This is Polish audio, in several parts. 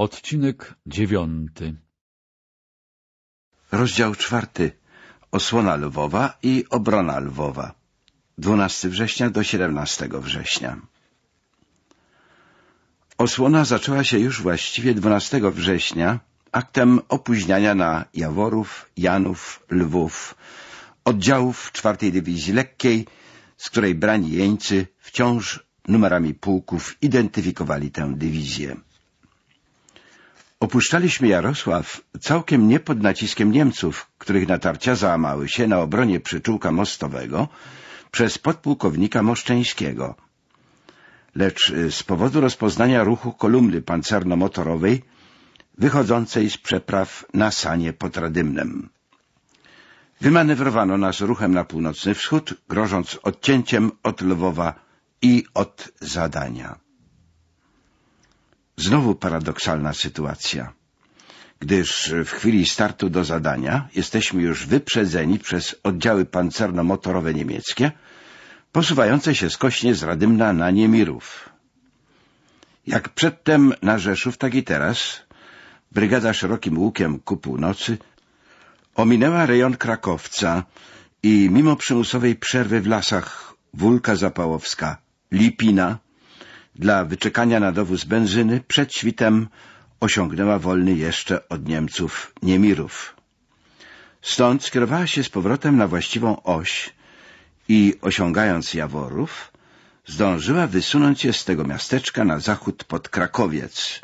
Odcinek dziewiąty Rozdział czwarty Osłona Lwowa i obrona Lwowa 12 września do 17 września Osłona zaczęła się już właściwie 12 września aktem opóźniania na Jaworów, Janów, Lwów oddziałów czwartej Dywizji Lekkiej, z której brani jeńcy wciąż numerami pułków identyfikowali tę dywizję. Opuszczaliśmy Jarosław całkiem nie pod naciskiem Niemców, których natarcia załamały się na obronie przyczółka mostowego przez podpułkownika Moszczeńskiego. Lecz y, z powodu rozpoznania ruchu kolumny pancerno-motorowej wychodzącej z przepraw na sanie pod Radymnem. Wymanewrowano nas ruchem na północny wschód, grożąc odcięciem od Lwowa i od zadania. Znowu paradoksalna sytuacja, gdyż w chwili startu do zadania jesteśmy już wyprzedzeni przez oddziały pancerno-motorowe niemieckie, posuwające się skośnie z Radymna na Niemirów. Jak przedtem na Rzeszów, tak i teraz brygada szerokim łukiem ku północy ominęła rejon Krakowca i mimo przymusowej przerwy w lasach Wulka Zapałowska, Lipina, dla wyczekania na dowóz benzyny przed świtem osiągnęła wolny jeszcze od Niemców Niemirów. Stąd skierowała się z powrotem na właściwą oś i osiągając Jaworów zdążyła wysunąć się z tego miasteczka na zachód pod Krakowiec,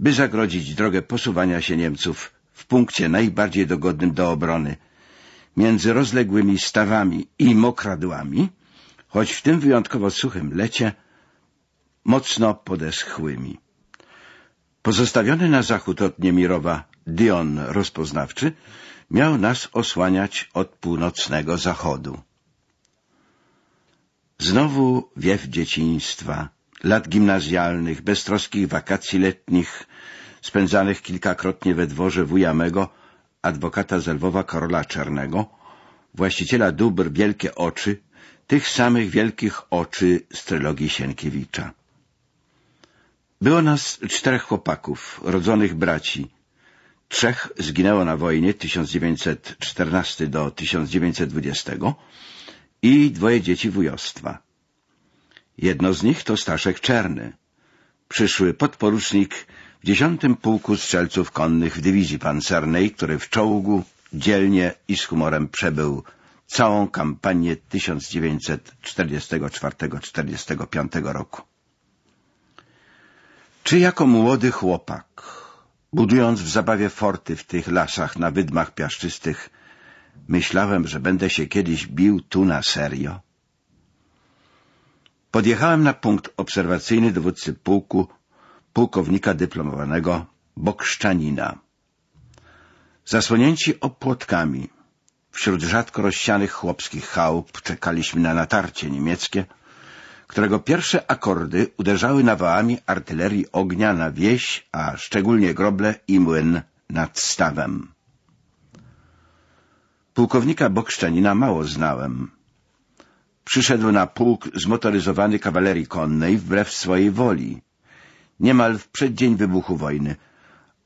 by zagrodzić drogę posuwania się Niemców w punkcie najbardziej dogodnym do obrony między rozległymi stawami i mokradłami, choć w tym wyjątkowo suchym lecie mocno podeschłymi. Pozostawiony na zachód od Niemirowa Dion rozpoznawczy miał nas osłaniać od północnego zachodu. Znowu wiew dzieciństwa, lat gimnazjalnych, beztroskich wakacji letnich, spędzanych kilkakrotnie we dworze wuja mego, adwokata zelwowa Karola Czernego, właściciela dóbr Wielkie Oczy, tych samych wielkich oczy z trylogii Sienkiewicza. Było nas czterech chłopaków, rodzonych braci. Trzech zginęło na wojnie 1914 do 1920 i dwoje dzieci wujostwa. Jedno z nich to Staszek Czerny, przyszły podporucznik w dziesiątym pułku strzelców konnych w dywizji pancernej, który w czołgu dzielnie i z humorem przebył całą kampanię 1944-45 roku. Czy jako młody chłopak, budując w zabawie forty w tych lasach na wydmach piaszczystych, myślałem, że będę się kiedyś bił tu na serio? Podjechałem na punkt obserwacyjny dowódcy pułku, pułkownika dyplomowanego Bokszczanina. Zasłonięci opłotkami, wśród rzadko rozsianych chłopskich chałup czekaliśmy na natarcie niemieckie – którego pierwsze akordy uderzały nawałami artylerii ognia na wieś, a szczególnie groble i młyn nad stawem. Pułkownika Bokszczanina mało znałem. Przyszedł na pułk zmotoryzowany kawalerii konnej wbrew swojej woli, niemal w przeddzień wybuchu wojny,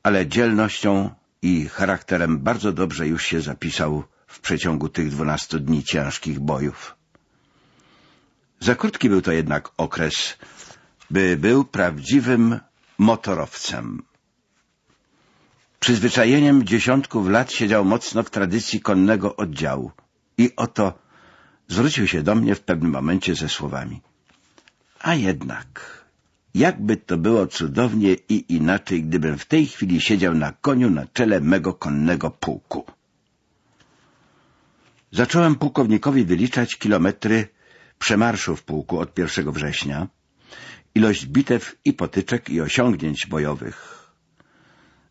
ale dzielnością i charakterem bardzo dobrze już się zapisał w przeciągu tych dwunastu dni ciężkich bojów. Za krótki był to jednak okres, by był prawdziwym motorowcem. Przyzwyczajeniem dziesiątków lat siedział mocno w tradycji konnego oddziału i oto zwrócił się do mnie w pewnym momencie ze słowami. A jednak, jakby to było cudownie i inaczej, gdybym w tej chwili siedział na koniu na czele mego konnego pułku. Zacząłem pułkownikowi wyliczać kilometry przemarszu w pułku od 1 września, ilość bitew i potyczek i osiągnięć bojowych.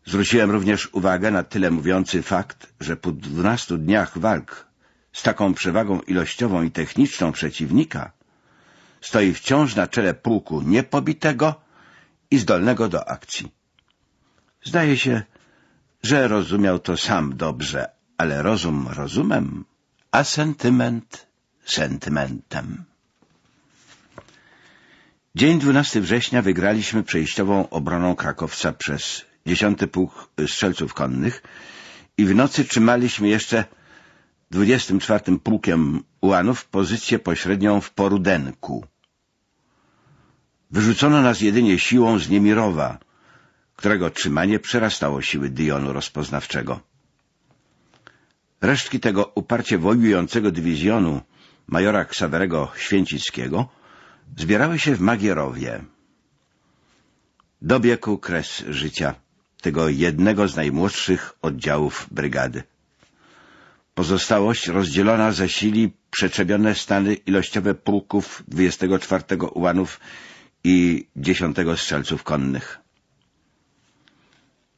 Zwróciłem również uwagę na tyle mówiący fakt, że po 12 dniach walk z taką przewagą ilościową i techniczną przeciwnika stoi wciąż na czele pułku niepobitego i zdolnego do akcji. Zdaje się, że rozumiał to sam dobrze, ale rozum rozumem, a sentyment sentymentem. Dzień 12 września wygraliśmy przejściową obroną Krakowca przez dziesiąty pułk strzelców konnych i w nocy trzymaliśmy jeszcze 24 pułkiem ułanów pozycję pośrednią w Porudenku. Wyrzucono nas jedynie siłą z Niemirowa, którego trzymanie przerastało siły Dionu rozpoznawczego. Resztki tego uparcie wojującego dywizjonu majora Ksawerego Święcickiego zbierały się w Magierowie. Dobiegł kres życia tego jednego z najmłodszych oddziałów brygady. Pozostałość rozdzielona zasili przeczepione stany ilościowe pułków 24 ułanów i 10 strzelców konnych.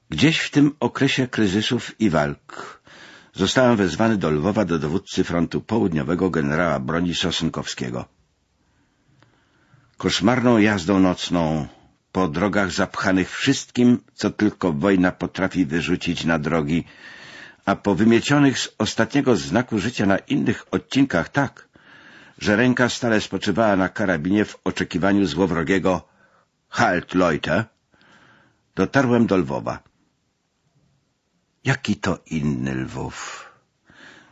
Gdzieś w tym okresie kryzysów i walk zostałem wezwany do Lwowa do dowódcy frontu południowego generała broni Sosnkowskiego. Koszmarną jazdą nocną, po drogach zapchanych wszystkim, co tylko wojna potrafi wyrzucić na drogi, a po wymiecionych z ostatniego znaku życia na innych odcinkach tak, że ręka stale spoczywała na karabinie w oczekiwaniu złowrogiego Halt, Leute! Dotarłem do Lwowa. Jaki to inny Lwów?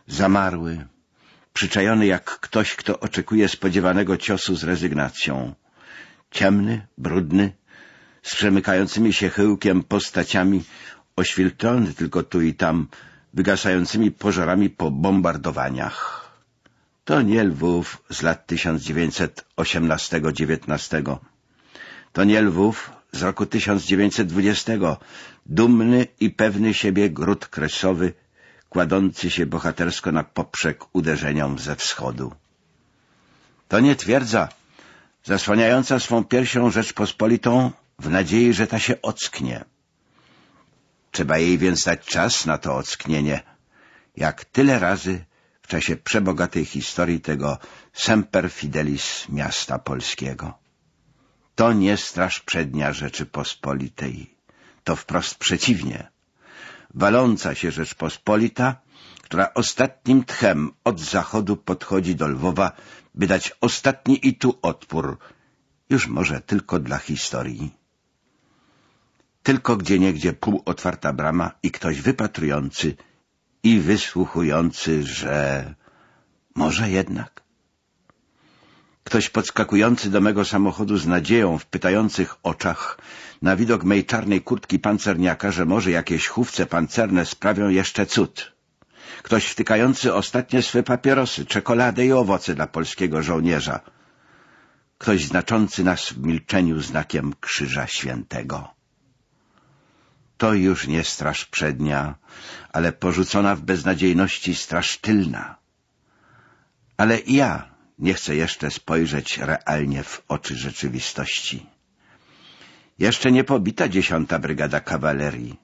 Zamarły, przyczajony jak ktoś, kto oczekuje spodziewanego ciosu z rezygnacją. Ciemny, brudny, z przemykającymi się chyłkiem postaciami, oświetlony tylko tu i tam, wygasającymi pożarami po bombardowaniach. To nie Lwów z lat 1918-19. To nie Lwów z roku 1920, dumny i pewny siebie gród kresowy, kładący się bohatersko na poprzek uderzeniom ze wschodu. To nie twierdza, zasłaniająca swą piersią Rzeczpospolitą w nadziei, że ta się ocknie. Trzeba jej więc dać czas na to ocknienie, jak tyle razy w czasie przebogatej historii tego semper fidelis miasta polskiego. To nie straż przednia Rzeczypospolitej. To wprost przeciwnie. Waląca się Rzeczpospolita, która ostatnim tchem od zachodu podchodzi do Lwowa, by dać ostatni i tu odpór, już może tylko dla historii. Tylko gdzieniegdzie półotwarta brama i ktoś wypatrujący i wysłuchujący, że może jednak. Ktoś podskakujący do mego samochodu z nadzieją w pytających oczach na widok mej czarnej kurtki pancerniaka, że może jakieś chówce pancerne sprawią jeszcze cud. Ktoś wtykający ostatnie swe papierosy, czekoladę i owoce dla polskiego żołnierza. Ktoś znaczący nas w milczeniu znakiem Krzyża Świętego. To już nie straż przednia, ale porzucona w beznadziejności straż tylna. Ale ja nie chce jeszcze spojrzeć realnie w oczy rzeczywistości. Jeszcze nie pobita dziesiąta brygada kawalerii.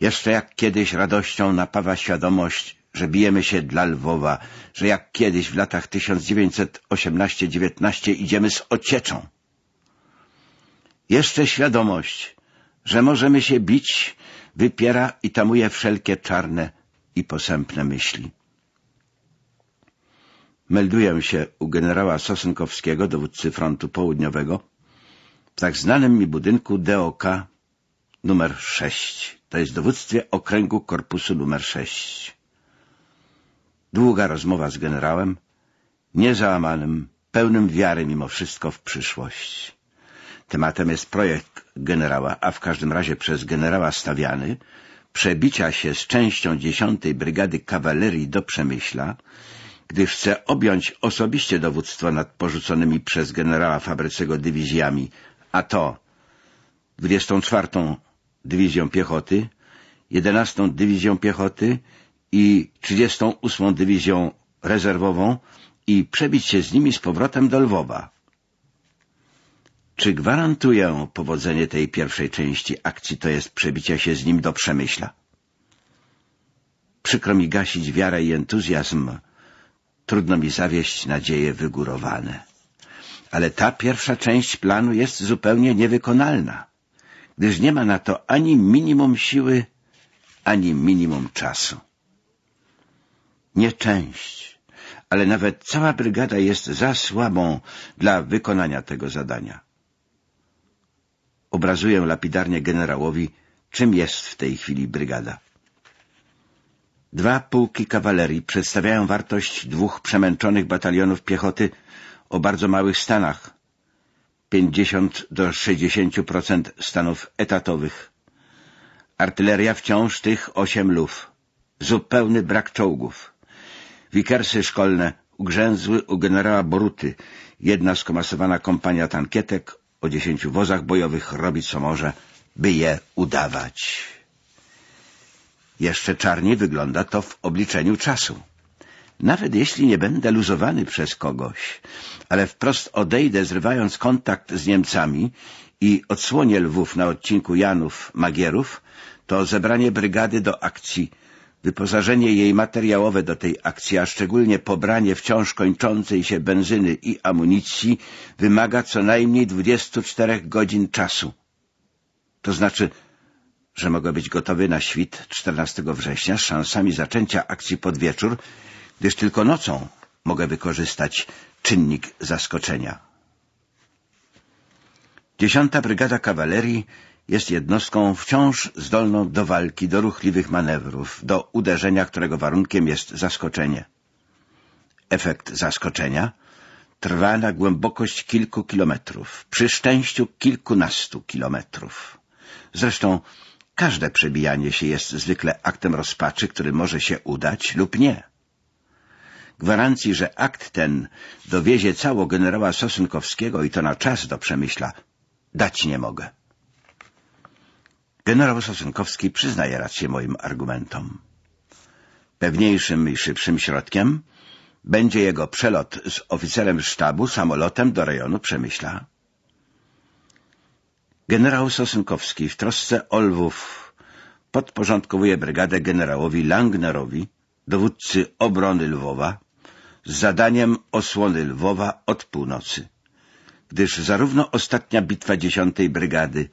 Jeszcze jak kiedyś radością napawa świadomość, że bijemy się dla Lwowa, że jak kiedyś w latach 1918-19 idziemy z ocieczą. Jeszcze świadomość, że możemy się bić, wypiera i tamuje wszelkie czarne i posępne myśli melduję się u generała Sosnkowskiego, dowódcy frontu południowego, w tak znanym mi budynku DOK numer 6. To jest dowództwie okręgu korpusu numer 6. Długa rozmowa z generałem, niezałamanym, pełnym wiary mimo wszystko w przyszłość. Tematem jest projekt generała, a w każdym razie przez generała stawiany, przebicia się z częścią dziesiątej Brygady Kawalerii do Przemyśla gdy chce objąć osobiście dowództwo nad porzuconymi przez generała Fabrycego dywizjami, a to 24. Dywizją Piechoty, 11. Dywizją Piechoty i 38. Dywizją Rezerwową i przebić się z nimi z powrotem do Lwowa. Czy gwarantuję powodzenie tej pierwszej części akcji, to jest przebicia się z nim do Przemyśla? Przykro mi gasić wiarę i entuzjazm, Trudno mi zawieść nadzieje wygórowane. Ale ta pierwsza część planu jest zupełnie niewykonalna, gdyż nie ma na to ani minimum siły, ani minimum czasu. Nie część, ale nawet cała brygada jest za słabą dla wykonania tego zadania. Obrazuję lapidarnie generałowi, czym jest w tej chwili brygada. Dwa pułki kawalerii przedstawiają wartość dwóch przemęczonych batalionów piechoty o bardzo małych stanach. 50 do 60% stanów etatowych. Artyleria wciąż tych osiem lów. Zupełny brak czołgów. Wikersy szkolne ugrzęzły u generała Boruty. Jedna skomasowana kompania tankietek o dziesięciu wozach bojowych robi co może, by je udawać. Jeszcze czarniej wygląda to w obliczeniu czasu. Nawet jeśli nie będę luzowany przez kogoś, ale wprost odejdę, zrywając kontakt z Niemcami i odsłonię Lwów na odcinku Janów-Magierów, to zebranie brygady do akcji, wyposażenie jej materiałowe do tej akcji, a szczególnie pobranie wciąż kończącej się benzyny i amunicji wymaga co najmniej 24 godzin czasu. To znaczy że mogę być gotowy na świt 14 września z szansami zaczęcia akcji pod wieczór, gdyż tylko nocą mogę wykorzystać czynnik zaskoczenia. Dziesiąta Brygada Kawalerii jest jednostką wciąż zdolną do walki, do ruchliwych manewrów, do uderzenia, którego warunkiem jest zaskoczenie. Efekt zaskoczenia trwa na głębokość kilku kilometrów, przy szczęściu kilkunastu kilometrów. Zresztą Każde przebijanie się jest zwykle aktem rozpaczy, który może się udać lub nie. Gwarancji, że akt ten dowiezie cało generała Sosunkowskiego i to na czas do Przemyśla, dać nie mogę. Generał Sosunkowski przyznaje rację moim argumentom. Pewniejszym i szybszym środkiem będzie jego przelot z oficerem sztabu samolotem do rejonu Przemyśla. Generał Sosynkowski w trosce o Lwów podporządkowuje brygadę generałowi Langnerowi, dowódcy obrony Lwowa, z zadaniem osłony Lwowa od północy, gdyż zarówno ostatnia bitwa dziesiątej brygady,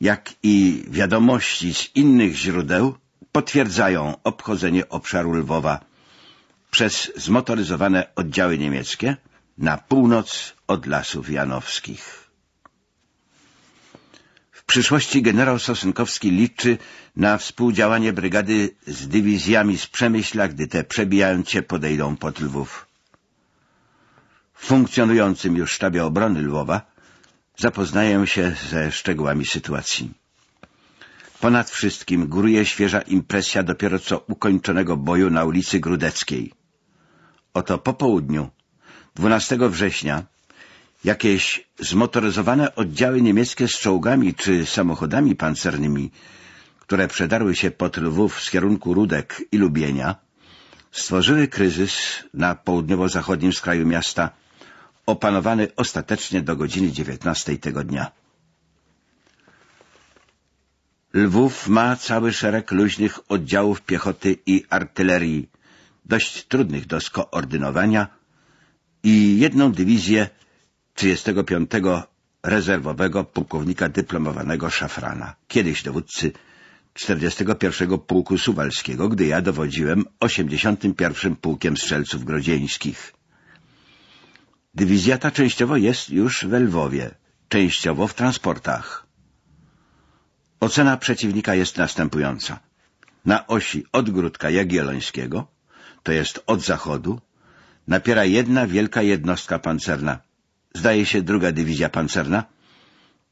jak i wiadomości z innych źródeł potwierdzają obchodzenie obszaru Lwowa przez zmotoryzowane oddziały niemieckie na północ od Lasów Janowskich. W przyszłości generał Sosynkowski liczy na współdziałanie brygady z dywizjami z Przemyśla, gdy te przebijając się podejdą pod Lwów. W funkcjonującym już sztabie obrony Lwowa zapoznaję się ze szczegółami sytuacji. Ponad wszystkim góruje świeża impresja dopiero co ukończonego boju na ulicy Grudeckiej. Oto po południu, 12 września, Jakieś zmotoryzowane oddziały niemieckie z czołgami czy samochodami pancernymi, które przedarły się pod Lwów z kierunku Rudek i Lubienia, stworzyły kryzys na południowo-zachodnim skraju miasta, opanowany ostatecznie do godziny 19 tego dnia. Lwów ma cały szereg luźnych oddziałów piechoty i artylerii, dość trudnych do skoordynowania i jedną dywizję 35 rezerwowego pułkownika dyplomowanego Szafrana, kiedyś dowódcy 41 Pułku Suwalskiego, gdy ja dowodziłem 81 Pułkiem Strzelców Grodzieńskich. Dywizja ta częściowo jest już w Lwowie, częściowo w transportach. Ocena przeciwnika jest następująca. Na osi odgródka Jagiellońskiego, to jest od zachodu, napiera jedna wielka jednostka pancerna zdaje się druga dywizja pancerna,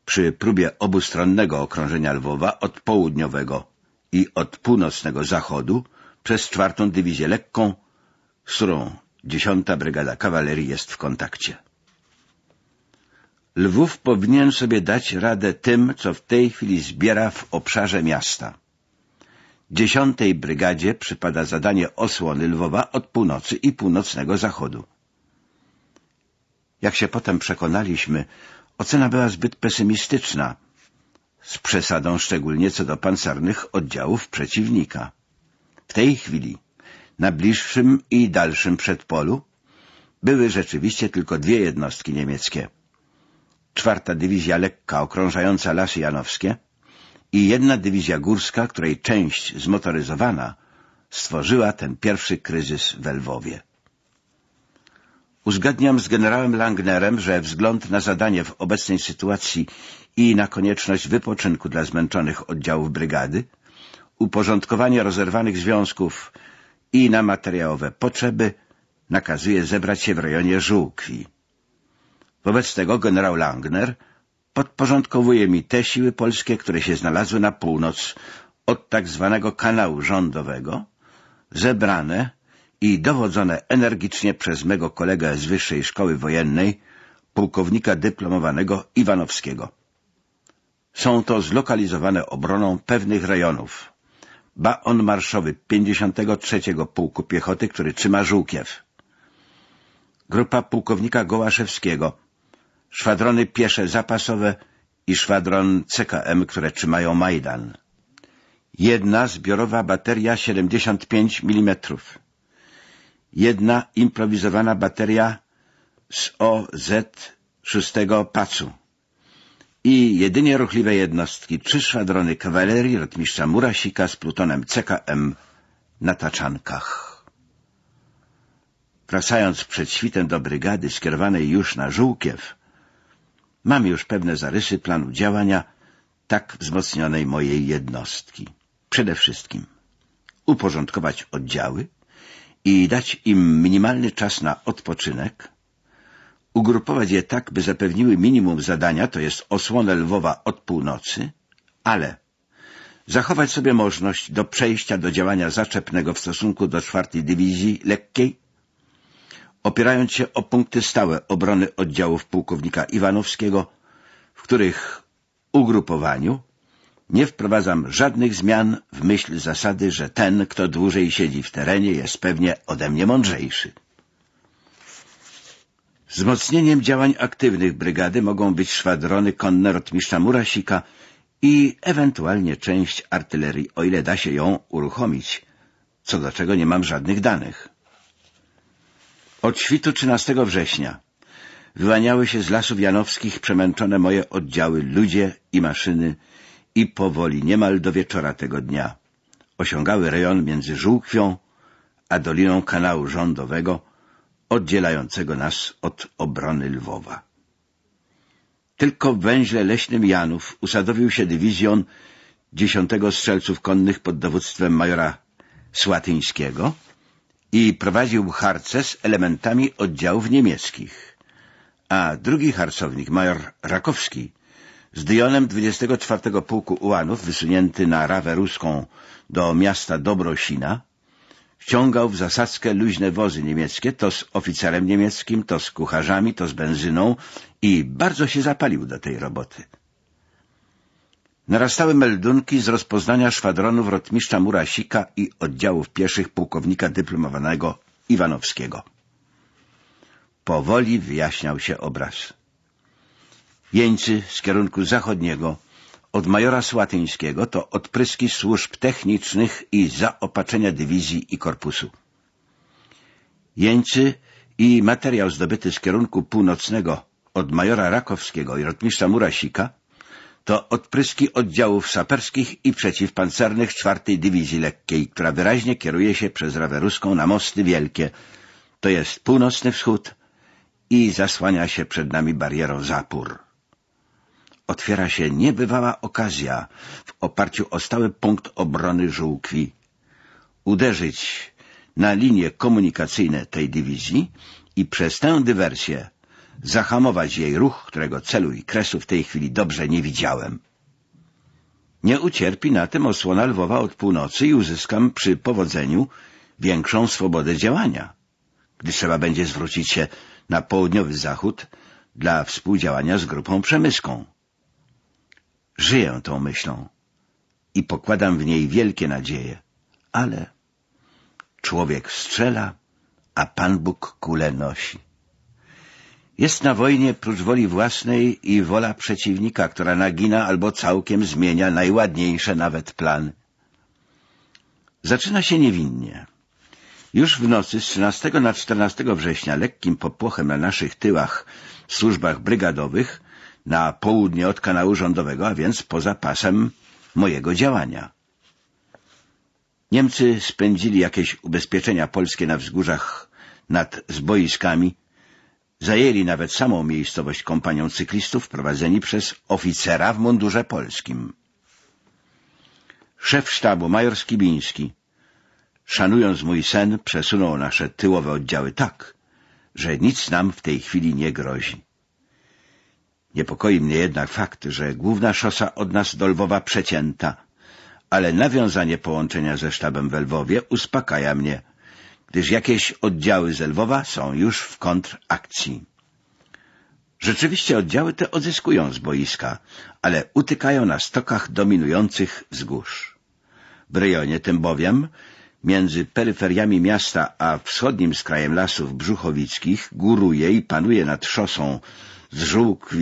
przy próbie obustronnego okrążenia Lwowa od południowego i od północnego zachodu przez czwartą dywizję lekką, z którą dziesiąta brygada kawalerii jest w kontakcie. Lwów powinien sobie dać radę tym, co w tej chwili zbiera w obszarze miasta. Dziesiątej brygadzie przypada zadanie osłony Lwowa od północy i północnego zachodu. Jak się potem przekonaliśmy, ocena była zbyt pesymistyczna, z przesadą szczególnie co do pancernych oddziałów przeciwnika. W tej chwili, na bliższym i dalszym przedpolu, były rzeczywiście tylko dwie jednostki niemieckie. Czwarta dywizja lekka okrążająca lasy janowskie i jedna dywizja górska, której część zmotoryzowana stworzyła ten pierwszy kryzys w Lwowie. Uzgadniam z generałem Langnerem, że wzgląd na zadanie w obecnej sytuacji i na konieczność wypoczynku dla zmęczonych oddziałów brygady, uporządkowanie rozerwanych związków i na materiałowe potrzeby nakazuje zebrać się w rejonie Żółkwi. Wobec tego generał Langner podporządkowuje mi te siły polskie, które się znalazły na północ od tak zwanego kanału rządowego, zebrane i dowodzone energicznie przez mego kolegę z Wyższej Szkoły Wojennej, pułkownika dyplomowanego Iwanowskiego. Są to zlokalizowane obroną pewnych rejonów. Baon marszowy 53. Pułku Piechoty, który trzyma Żółkiew. Grupa pułkownika Gołaszewskiego. Szwadrony piesze zapasowe i szwadron CKM, które trzymają Majdan. Jedna zbiorowa bateria 75 mm jedna improwizowana bateria z OZ 6 Pacu i jedynie ruchliwe jednostki, trzy szwadrony kawalerii rotmistrza Murasika z plutonem CKM na taczankach. Wracając przed świtem do brygady skierowanej już na Żółkiew, mam już pewne zarysy planu działania tak wzmocnionej mojej jednostki. Przede wszystkim uporządkować oddziały, i dać im minimalny czas na odpoczynek, ugrupować je tak, by zapewniły minimum zadania, to jest osłonę Lwowa od północy, ale zachować sobie możliwość do przejścia do działania zaczepnego w stosunku do czwartej Dywizji Lekkiej, opierając się o punkty stałe obrony oddziałów pułkownika Iwanowskiego, w których ugrupowaniu nie wprowadzam żadnych zmian w myśl zasady, że ten, kto dłużej siedzi w terenie, jest pewnie ode mnie mądrzejszy. Wzmocnieniem działań aktywnych brygady mogą być szwadrony konne rotmistrza Murasika i ewentualnie część artylerii, o ile da się ją uruchomić, co do czego nie mam żadnych danych. Od świtu 13 września wyłaniały się z lasów janowskich przemęczone moje oddziały ludzie i maszyny i powoli, niemal do wieczora tego dnia, osiągały rejon między Żółkwią a Doliną Kanału Rządowego, oddzielającego nas od obrony Lwowa. Tylko w węźle leśnym Janów usadowił się dywizjon dziesiątego Strzelców Konnych pod dowództwem majora Słatyńskiego i prowadził harce z elementami oddziałów niemieckich, a drugi harcownik, major Rakowski, z Dionem 24 Pułku Ułanów, wysunięty na Rawę Ruską do miasta Dobrosina, wciągał w zasadzkę luźne wozy niemieckie, to z oficerem niemieckim, to z kucharzami, to z benzyną i bardzo się zapalił do tej roboty. Narastały meldunki z rozpoznania szwadronów rotmistrza Murasika i oddziałów pieszych pułkownika dyplomowanego Iwanowskiego. Powoli wyjaśniał się obraz jeńcy z kierunku zachodniego, od majora Słatyńskiego to odpryski służb technicznych i zaopatrzenia dywizji i korpusu. Jeńcy i materiał zdobyty z kierunku północnego od majora Rakowskiego i rotmistrza Murasika to odpryski oddziałów saperskich i przeciwpancernych czwartej Dywizji Lekkiej, która wyraźnie kieruje się przez Rawę Ruską na Mosty Wielkie, to jest północny wschód i zasłania się przed nami barierą Zapór otwiera się niebywała okazja w oparciu o stały punkt obrony żółkwi. Uderzyć na linie komunikacyjne tej dywizji i przez tę dywersję zahamować jej ruch, którego celu i kresu w tej chwili dobrze nie widziałem. Nie ucierpi na tym osłona Lwowa od północy i uzyskam przy powodzeniu większą swobodę działania, gdy trzeba będzie zwrócić się na południowy zachód dla współdziałania z grupą przemyską. Żyję tą myślą i pokładam w niej wielkie nadzieje, ale człowiek strzela, a Pan Bóg kule nosi. Jest na wojnie prócz woli własnej i wola przeciwnika, która nagina albo całkiem zmienia najładniejsze nawet plany. Zaczyna się niewinnie. Już w nocy z 13 na 14 września lekkim popłochem na naszych tyłach w służbach brygadowych na południe od kanału rządowego, a więc poza pasem mojego działania. Niemcy spędzili jakieś ubezpieczenia polskie na wzgórzach nad zboiskami, zajęli nawet samą miejscowość kompanią cyklistów prowadzeni przez oficera w mundurze polskim. Szef sztabu, major Skibiński, szanując mój sen, przesunął nasze tyłowe oddziały tak, że nic nam w tej chwili nie grozi. Niepokoi mnie jednak fakt, że główna szosa od nas do Lwowa przecięta, ale nawiązanie połączenia ze sztabem w Lwowie uspokaja mnie, gdyż jakieś oddziały z Lwowa są już w kontrakcji. Rzeczywiście oddziały te odzyskują z boiska, ale utykają na stokach dominujących wzgórz. W rejonie tym bowiem, między peryferiami miasta a wschodnim skrajem lasów brzuchowickich, góruje i panuje nad szosą z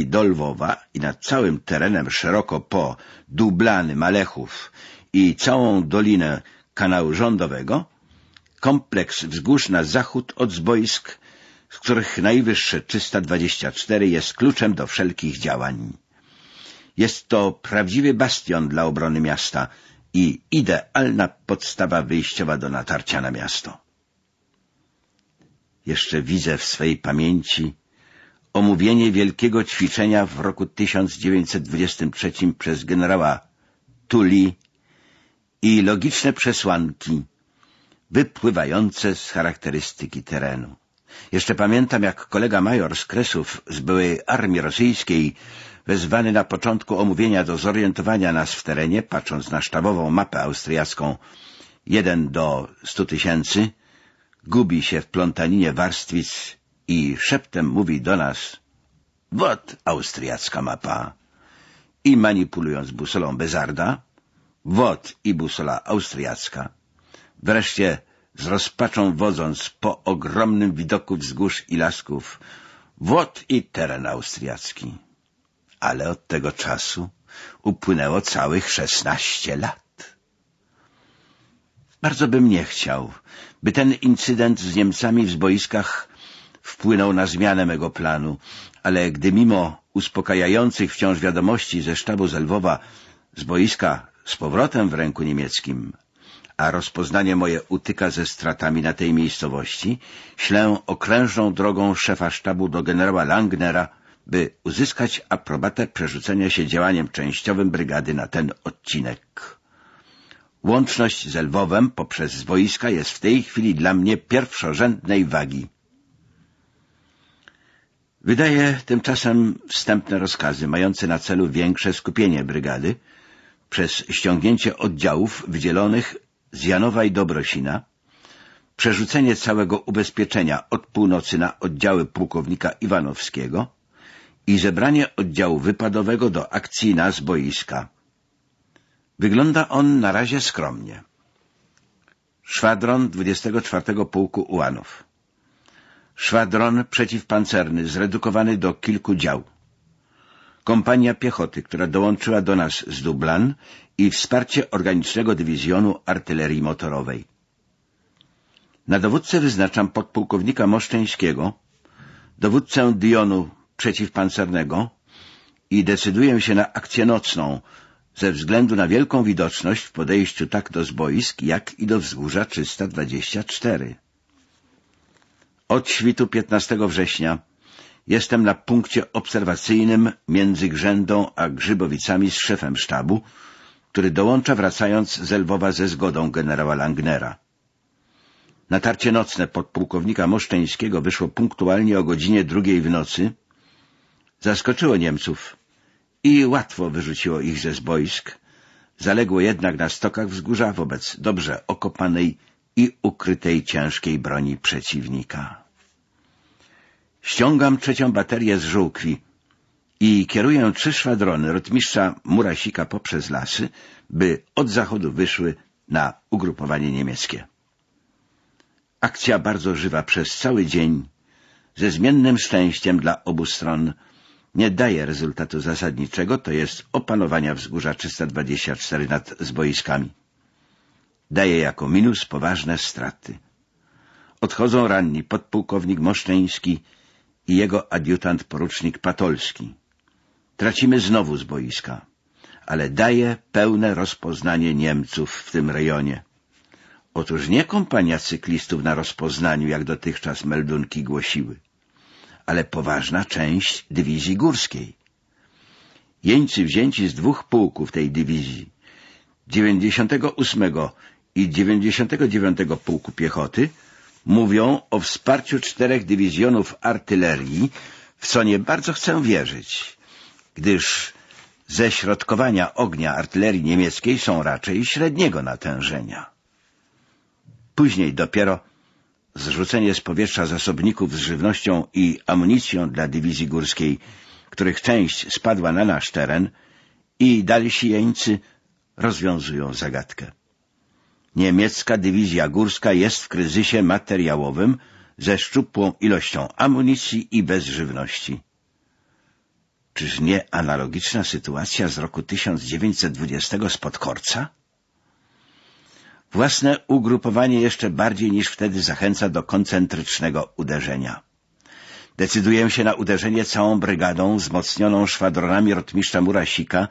do Lwowa i nad całym terenem szeroko po Dublany, Malechów i całą dolinę kanału rządowego kompleks wzgórz na zachód od zboisk, z których najwyższe 324 jest kluczem do wszelkich działań. Jest to prawdziwy bastion dla obrony miasta i idealna podstawa wyjściowa do natarcia na miasto. Jeszcze widzę w swej pamięci omówienie wielkiego ćwiczenia w roku 1923 przez generała Tuli i logiczne przesłanki wypływające z charakterystyki terenu. Jeszcze pamiętam, jak kolega major z Kresów z byłej armii rosyjskiej, wezwany na początku omówienia do zorientowania nas w terenie, patrząc na sztabową mapę austriacką 1 do 100 tysięcy, gubi się w plątaninie warstwic i szeptem mówi do nas — Wot, austriacka mapa! I manipulując busolą Bezarda, wot i busola austriacka, wreszcie z rozpaczą wodząc po ogromnym widoku wzgórz i lasków, wot i teren austriacki. Ale od tego czasu upłynęło całych szesnaście lat. Bardzo bym nie chciał, by ten incydent z Niemcami w zboiskach wpłynął na zmianę mego planu, ale gdy mimo uspokajających wciąż wiadomości ze sztabu Zelwowa z boiska z powrotem w ręku niemieckim, a rozpoznanie moje utyka ze stratami na tej miejscowości, ślę okrężną drogą szefa sztabu do generała Langnera, by uzyskać aprobatę przerzucenia się działaniem częściowym brygady na ten odcinek. Łączność z Lwowem poprzez wojska jest w tej chwili dla mnie pierwszorzędnej wagi. Wydaje tymczasem wstępne rozkazy mające na celu większe skupienie brygady przez ściągnięcie oddziałów wydzielonych z Janowa i Dobrosina, przerzucenie całego ubezpieczenia od północy na oddziały pułkownika Iwanowskiego i zebranie oddziału wypadowego do akcji na zboiska. Wygląda on na razie skromnie. Szwadron 24 Pułku Ułanów Szwadron przeciwpancerny zredukowany do kilku dział. Kompania piechoty, która dołączyła do nas z Dublan i wsparcie organicznego dywizjonu artylerii motorowej. Na dowódcę wyznaczam podpułkownika Moszczeńskiego, dowódcę Dionu przeciwpancernego i decyduję się na akcję nocną ze względu na wielką widoczność w podejściu tak do zboisk, jak i do wzgórza 324. Od świtu 15 września jestem na punkcie obserwacyjnym między Grzędą a Grzybowicami z szefem sztabu, który dołącza wracając z Lwowa ze zgodą generała Langnera. Natarcie nocne podpułkownika Moszczeńskiego wyszło punktualnie o godzinie drugiej w nocy. Zaskoczyło Niemców i łatwo wyrzuciło ich ze zboisk. Zaległo jednak na stokach wzgórza wobec dobrze okopanej i ukrytej ciężkiej broni przeciwnika. Ściągam trzecią baterię z żółkwi i kieruję trzy szwadrony rotmistrza Murasika poprzez lasy, by od zachodu wyszły na ugrupowanie niemieckie. Akcja bardzo żywa przez cały dzień, ze zmiennym szczęściem dla obu stron, nie daje rezultatu zasadniczego, to jest opanowania wzgórza 324 nad zboiskami daje jako minus poważne straty. Odchodzą ranni podpułkownik Moszczeński i jego adiutant porucznik Patolski. Tracimy znowu z boiska, ale daje pełne rozpoznanie Niemców w tym rejonie. Otóż nie kompania cyklistów na rozpoznaniu, jak dotychczas meldunki głosiły, ale poważna część dywizji górskiej. Jeńcy wzięci z dwóch pułków tej dywizji, 98 i 99 Pułku Piechoty mówią o wsparciu czterech dywizjonów artylerii, w co nie bardzo chcę wierzyć, gdyż ze środkowania ognia artylerii niemieckiej są raczej średniego natężenia. Później dopiero zrzucenie z powietrza zasobników z żywnością i amunicją dla dywizji górskiej, których część spadła na nasz teren i dalsi jeńcy rozwiązują zagadkę. Niemiecka Dywizja Górska jest w kryzysie materiałowym ze szczupłą ilością amunicji i bez żywności. Czyż nie analogiczna sytuacja z roku 1920 z Korca? Własne ugrupowanie jeszcze bardziej niż wtedy zachęca do koncentrycznego uderzenia. Decyduję się na uderzenie całą brygadą wzmocnioną szwadronami rotmistrza Murasika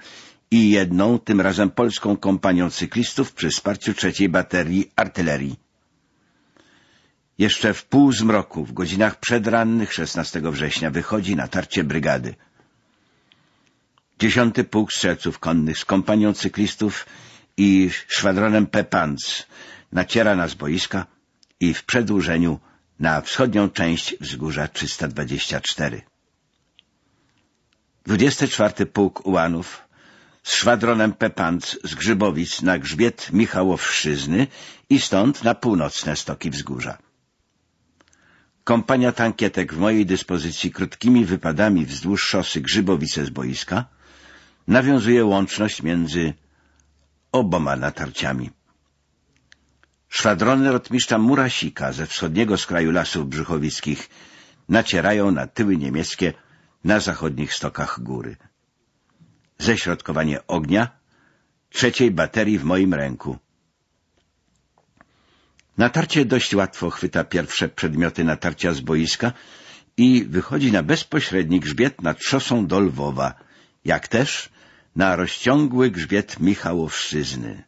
i jedną, tym razem polską kompanią cyklistów przy wsparciu trzeciej baterii artylerii. Jeszcze w pół zmroku, w godzinach przedrannych 16 września, wychodzi na tarcie brygady. Dziesiąty pułk strzelców konnych z kompanią cyklistów i szwadronem Pepans naciera na zboiska i w przedłużeniu na wschodnią część wzgórza 324. 24 pułk ułanów szwadronem Pepans z Grzybowic na grzbiet Michałowszczyzny i stąd na północne stoki wzgórza. Kompania tankietek w mojej dyspozycji krótkimi wypadami wzdłuż szosy Grzybowice z boiska nawiązuje łączność między oboma natarciami. Szwadrony rotmistrza Murasika ze wschodniego skraju lasów brzuchowickich nacierają na tyły niemieckie na zachodnich stokach góry ześrodkowanie ognia, trzeciej baterii w moim ręku. Natarcie dość łatwo chwyta pierwsze przedmioty natarcia z boiska i wychodzi na bezpośredni grzbiet nad szosą do Lwowa, jak też na rozciągły grzbiet Michałowszczyzny.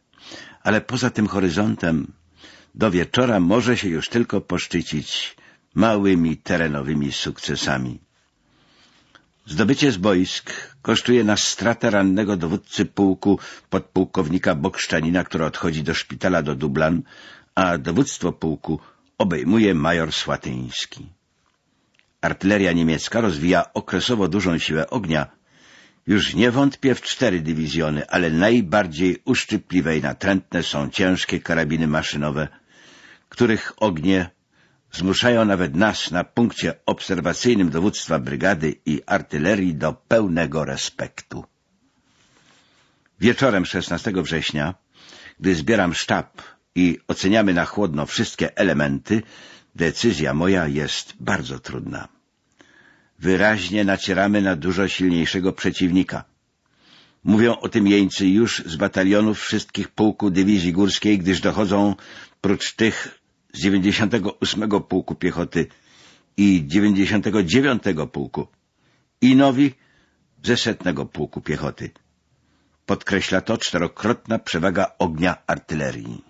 Ale poza tym horyzontem do wieczora może się już tylko poszczycić małymi terenowymi sukcesami. Zdobycie boisk kosztuje nas stratę rannego dowódcy pułku podpułkownika Bokszczanina, który odchodzi do szpitala do Dublan, a dowództwo pułku obejmuje major Słatyński. Artyleria niemiecka rozwija okresowo dużą siłę ognia. Już nie wątpię w cztery dywizjony, ale najbardziej uszczypliwe i natrętne są ciężkie karabiny maszynowe, których ognie Zmuszają nawet nas na punkcie obserwacyjnym dowództwa brygady i artylerii do pełnego respektu. Wieczorem 16 września, gdy zbieram sztab i oceniamy na chłodno wszystkie elementy, decyzja moja jest bardzo trudna. Wyraźnie nacieramy na dużo silniejszego przeciwnika. Mówią o tym jeńcy już z batalionów wszystkich pułku dywizji górskiej, gdyż dochodzą, prócz tych z 98 Pułku Piechoty i 99 Pułku i nowi ze setnego Pułku Piechoty. Podkreśla to czterokrotna przewaga ognia artylerii.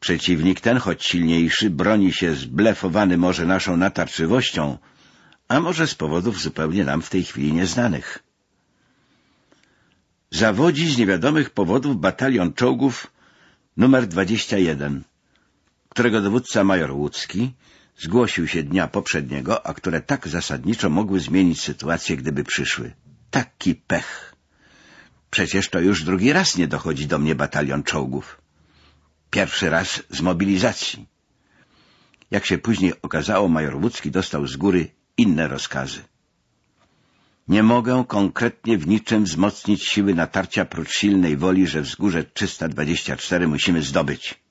Przeciwnik ten, choć silniejszy, broni się zblefowany może naszą natarczywością, a może z powodów zupełnie nam w tej chwili nieznanych. Zawodzi z niewiadomych powodów batalion czołgów numer 21 którego dowódca major Łódzki zgłosił się dnia poprzedniego, a które tak zasadniczo mogły zmienić sytuację, gdyby przyszły. Taki pech. Przecież to już drugi raz nie dochodzi do mnie batalion czołgów. Pierwszy raz z mobilizacji. Jak się później okazało, major Łódzki dostał z góry inne rozkazy. Nie mogę konkretnie w niczym wzmocnić siły natarcia prócz silnej woli, że wzgórze 324 musimy zdobyć.